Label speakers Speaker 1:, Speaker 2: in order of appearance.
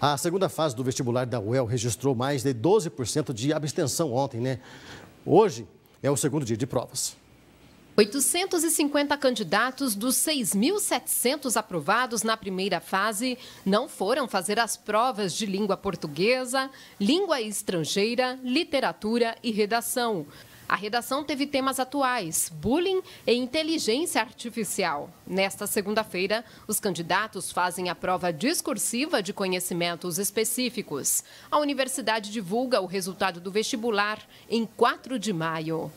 Speaker 1: A segunda fase do vestibular da UEL registrou mais de 12% de abstenção ontem, né? Hoje é o segundo dia de provas.
Speaker 2: 850 candidatos dos 6.700 aprovados na primeira fase não foram fazer as provas de língua portuguesa, língua estrangeira, literatura e redação. A redação teve temas atuais, bullying e inteligência artificial. Nesta segunda-feira, os candidatos fazem a prova discursiva de conhecimentos específicos. A universidade divulga o resultado do vestibular em 4 de maio.